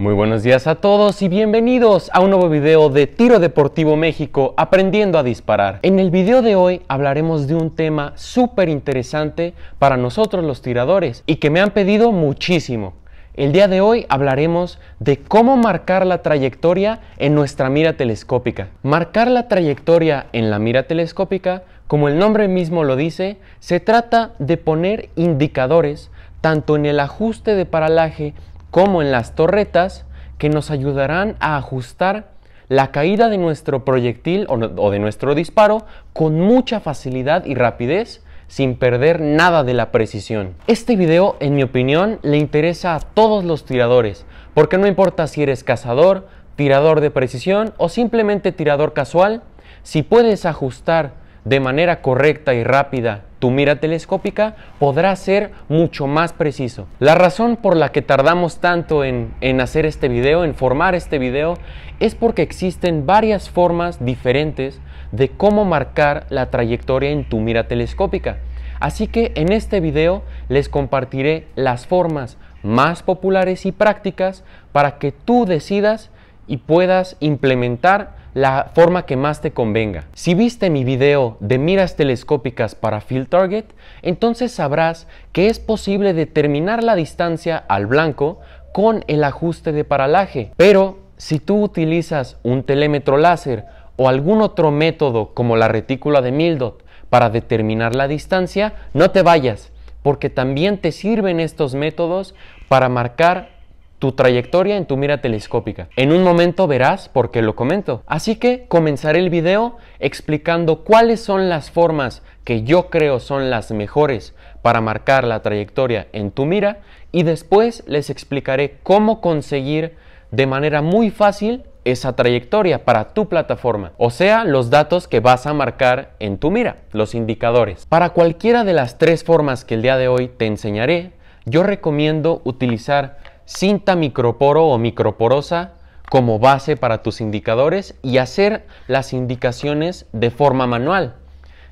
Muy buenos días a todos y bienvenidos a un nuevo video de Tiro Deportivo México, aprendiendo a disparar. En el video de hoy hablaremos de un tema súper interesante para nosotros los tiradores y que me han pedido muchísimo. El día de hoy hablaremos de cómo marcar la trayectoria en nuestra mira telescópica. Marcar la trayectoria en la mira telescópica, como el nombre mismo lo dice, se trata de poner indicadores tanto en el ajuste de paralaje como en las torretas que nos ayudarán a ajustar la caída de nuestro proyectil o, de nuestro disparo con mucha facilidad y rapidez sin perder nada de la precisión. Este video, en mi opinión, le interesa a todos los tiradores, porque no importa si eres cazador, tirador de precisión o simplemente tirador casual, si puedes ajustar de manera correcta y rápida tu mira telescópica podrá ser mucho más preciso. La razón por la que tardamos tanto en, hacer este video, en formar este video, es porque existen varias formas diferentes de cómo marcar la trayectoria en tu mira telescópica. Así que en este video les compartiré las formas más populares y prácticas para que tú decidas y puedas implementar la forma que más te convenga. Si viste mi video de miras telescópicas para Field Target, entonces sabrás que es posible determinar la distancia al blanco con el ajuste de paralaje. Pero si tú utilizas un telémetro láser o algún otro método como la retícula de Mildot para determinar la distancia, no te vayas, porque también te sirven estos métodos para marcar tu trayectoria en tu mira telescópica. En un momento verás por qué lo comento. Así que comenzaré el video explicando cuáles son las formas que yo creo son las mejores para marcar la trayectoria en tu mira y después les explicaré cómo conseguir de manera muy fácil esa trayectoria para tu plataforma, o sea, los datos que vas a marcar en tu mira, los indicadores. Para cualquiera de las tres formas que el día de hoy te enseñaré, yo recomiendo utilizar cinta microporo o microporosa como base para tus indicadores y hacer las indicaciones de forma manual,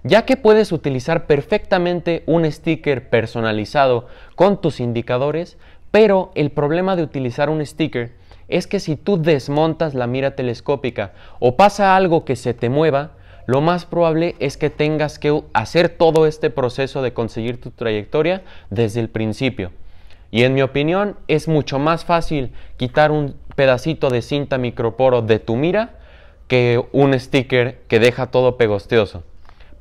ya que puedes utilizar perfectamente un sticker personalizado con tus indicadores, pero el problema de utilizar un sticker es que si tú desmontas la mira telescópica o pasa algo que se te mueva, lo más probable es que tengas que hacer todo este proceso de conseguir tu trayectoria desde el principio. Y en mi opinión es mucho más fácil quitar un pedacito de cinta microporo de tu mira que un sticker que deja todo pegosteoso.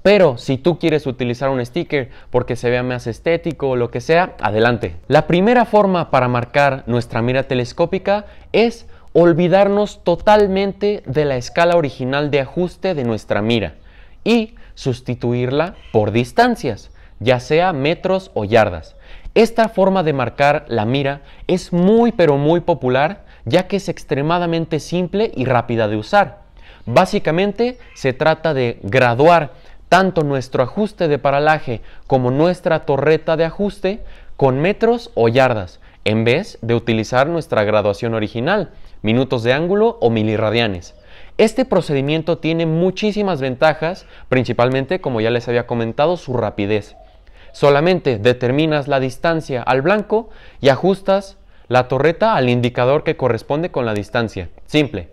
Pero si tú quieres utilizar un sticker porque se vea más estético o lo que sea, adelante. La primera forma para marcar nuestra mira telescópica es olvidarnos totalmente de la escala original de ajuste de nuestra mira y sustituirla por distancias, ya sea metros o yardas. Esta forma de marcar la mira es muy pero muy popular ya que es extremadamente simple y rápida de usar. Básicamente se trata de graduar tanto nuestro ajuste de paralaje como nuestra torreta de ajuste con metros o yardas, en vez de utilizar nuestra graduación original, minutos de ángulo o milirradianes. Este procedimiento tiene muchísimas ventajas, principalmente como ya les había comentado, su rapidez. Solamente determinas la distancia al blanco y ajustas la torreta al indicador que corresponde con la distancia. Simple.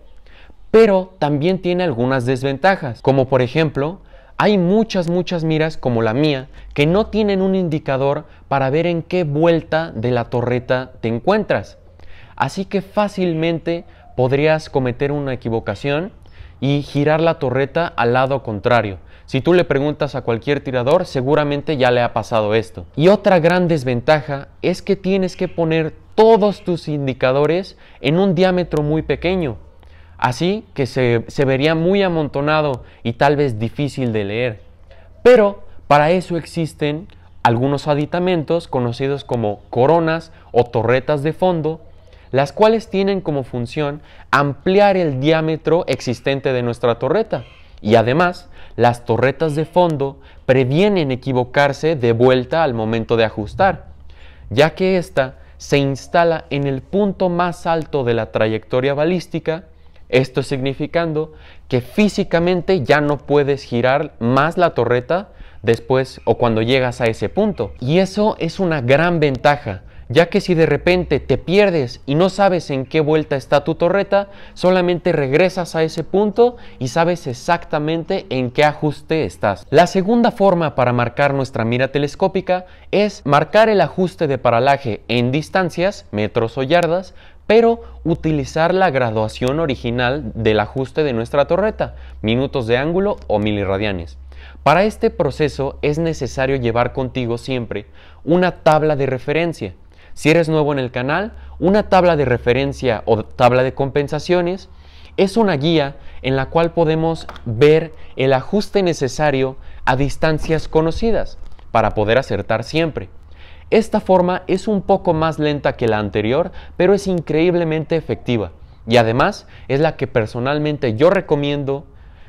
Pero también tiene algunas desventajas, como por ejemplo, hay muchas, muchas miras como la mía que no tienen un indicador para ver en qué vuelta de la torreta te encuentras. Así que fácilmente podrías cometer una equivocación y girar la torreta al lado contrario. Si tú le preguntas a cualquier tirador, seguramente ya le ha pasado esto. Y otra gran desventaja es que tienes que poner todos tus indicadores en un diámetro muy pequeño, así que se, se vería muy amontonado y tal vez difícil de leer. Pero para eso existen algunos aditamentos conocidos como coronas o torretas de fondo las cuales tienen como función ampliar el diámetro existente de nuestra torreta. Y además, las torretas de fondo previenen equivocarse de vuelta al momento de ajustar, ya que ésta se instala en el punto más alto de la trayectoria balística, esto significando que físicamente ya no puedes girar más la torreta después o cuando llegas a ese punto. Y eso es una gran ventaja, ya que si de repente te pierdes y no sabes en qué vuelta está tu torreta, solamente regresas a ese punto y sabes exactamente en qué ajuste estás. La segunda forma para marcar nuestra mira telescópica es marcar el ajuste de paralaje en distancias, metros o yardas, pero utilizar la graduación original del ajuste de nuestra torreta, minutos de ángulo o milirradianes. Para este proceso es necesario llevar contigo siempre una tabla de referencia si eres nuevo en el canal, una tabla de referencia o tabla de compensaciones es una guía en la cual podemos ver el ajuste necesario a distancias conocidas para poder acertar siempre. Esta forma es un poco más lenta que la anterior, pero es increíblemente efectiva y además es la que personalmente yo recomiendo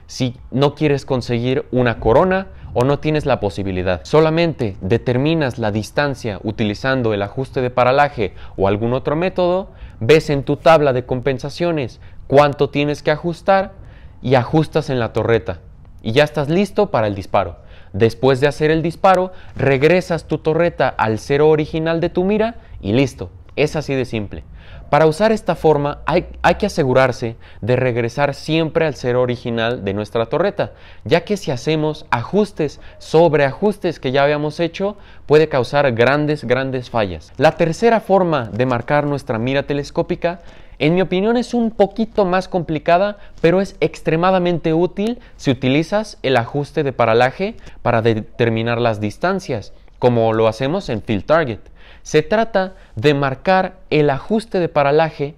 si no quieres conseguir una corona o no tienes la posibilidad. Solamente determinas la distancia utilizando el ajuste de paralaje o algún otro método, ves en tu tabla de compensaciones cuánto tienes que ajustar y ajustas en la torreta y ya estás listo para el disparo. Después de hacer el disparo, regresas tu torreta al cero original de tu mira y listo, es así de simple. Para usar esta forma hay, que asegurarse de regresar siempre al cero original de nuestra torreta, ya que si hacemos ajustes sobre ajustes que ya habíamos hecho, puede causar grandes, grandes fallas. La tercera forma de marcar nuestra mira telescópica en mi opinión es un poquito más complicada, pero es extremadamente útil si utilizas el ajuste de paralaje para determinar las distancias, como lo hacemos en Field Target. Se trata de marcar el ajuste de paralaje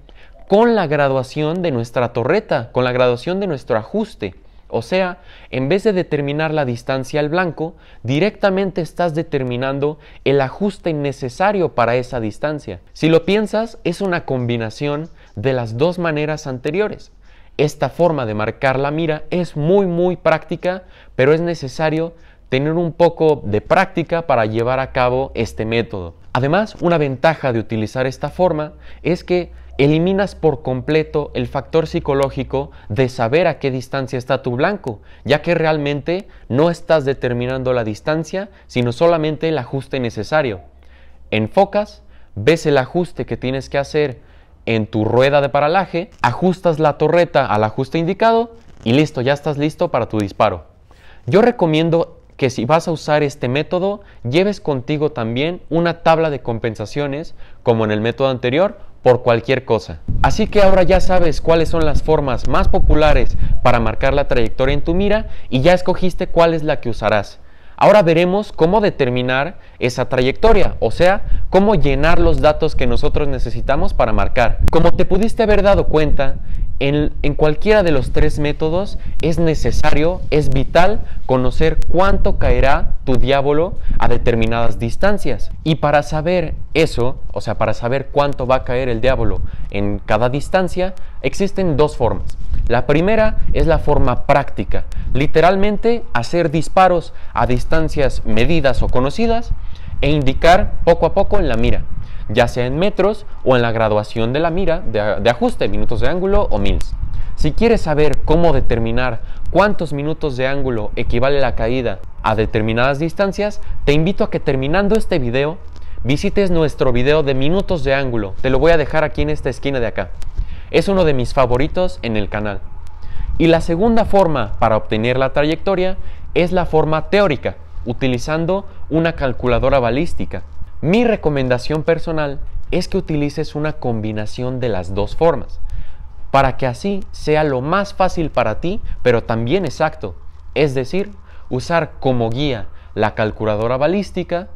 con la graduación de nuestra torreta, con la graduación de nuestro ajuste. O sea, en vez de determinar la distancia al blanco, directamente estás determinando el ajuste necesario para esa distancia. Si lo piensas, es una combinación de las dos maneras anteriores. Esta forma de marcar la mira es muy muy práctica, pero es necesario tener un poco de práctica para llevar a cabo este método. Además, una ventaja de utilizar esta forma es que eliminas por completo el factor psicológico de saber a qué distancia está tu blanco, ya que realmente no estás determinando la distancia, sino solamente el ajuste necesario. Enfocas, ves el ajuste que tienes que hacer en tu rueda de paralaje, ajustas la torreta al ajuste indicado y listo, ya estás listo para tu disparo. Yo recomiendo que si vas a usar este método, lleves contigo también una tabla de compensaciones, como en el método anterior, por cualquier cosa. Así que ahora ya sabes cuáles son las formas más populares para marcar la trayectoria en tu mira y ya escogiste cuál es la que usarás. Ahora veremos cómo determinar esa trayectoria, o sea, cómo llenar los datos que nosotros necesitamos para marcar. Como te pudiste haber dado cuenta, en, cualquiera de los tres métodos es necesario, es vital conocer cuánto caerá tu diablo a determinadas distancias. Y para saber eso, o sea, para saber cuánto va a caer el diablo en cada distancia, existen dos formas. La primera es la forma práctica, literalmente hacer disparos a distancias medidas o conocidas e indicar poco a poco en la mira ya sea en metros o en la graduación de la mira de, ajuste, minutos de ángulo o mils. Si quieres saber cómo determinar cuántos minutos de ángulo equivale la caída a determinadas distancias, te invito a que terminando este video visites nuestro video de minutos de ángulo. Te lo voy a dejar aquí en esta esquina de acá. Es uno de mis favoritos en el canal. Y la segunda forma para obtener la trayectoria es la forma teórica, utilizando una calculadora balística. Mi recomendación personal es que utilices una combinación de las dos formas, para que así sea lo más fácil para ti, pero también exacto. Es decir, usar como guía la calculadora balística,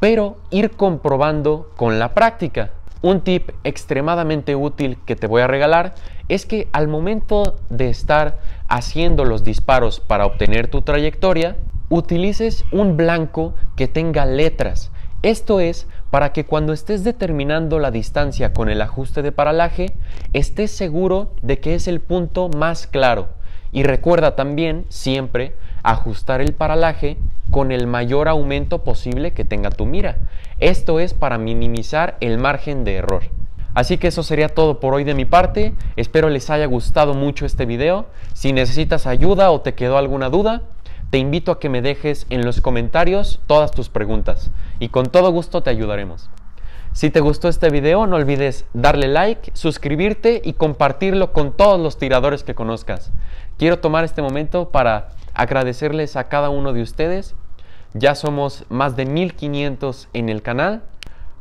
pero ir comprobando con la práctica. Un tip extremadamente útil que te voy a regalar es que al momento de estar haciendo los disparos para obtener tu trayectoria, utilices un blanco que tenga letras esto es para que cuando estés determinando la distancia con el ajuste de paralaje, estés seguro de que es el punto más claro. Y recuerda también siempre ajustar el paralaje con el mayor aumento posible que tenga tu mira. Esto es para minimizar el margen de error. Así que eso sería todo por hoy de mi parte. Espero les haya gustado mucho este video. Si necesitas ayuda o te quedó alguna duda, te invito a que me dejes en los comentarios todas tus preguntas y con todo gusto te ayudaremos. Si te gustó este video, no olvides darle like, suscribirte y compartirlo con todos los tiradores que conozcas. Quiero tomar este momento para agradecerles a cada uno de ustedes. Ya somos más de 1500 en el canal.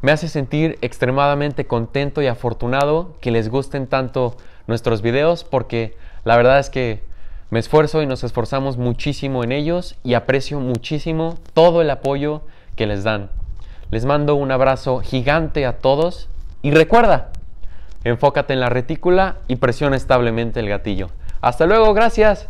Me hace sentir extremadamente contento y afortunado que les gusten tanto nuestros videos porque la verdad es que me esfuerzo y nos esforzamos muchísimo en ellos y aprecio muchísimo todo el apoyo que les dan. Les mando un abrazo gigante a todos y recuerda, enfócate en la retícula y presiona establemente el gatillo. Hasta luego, gracias.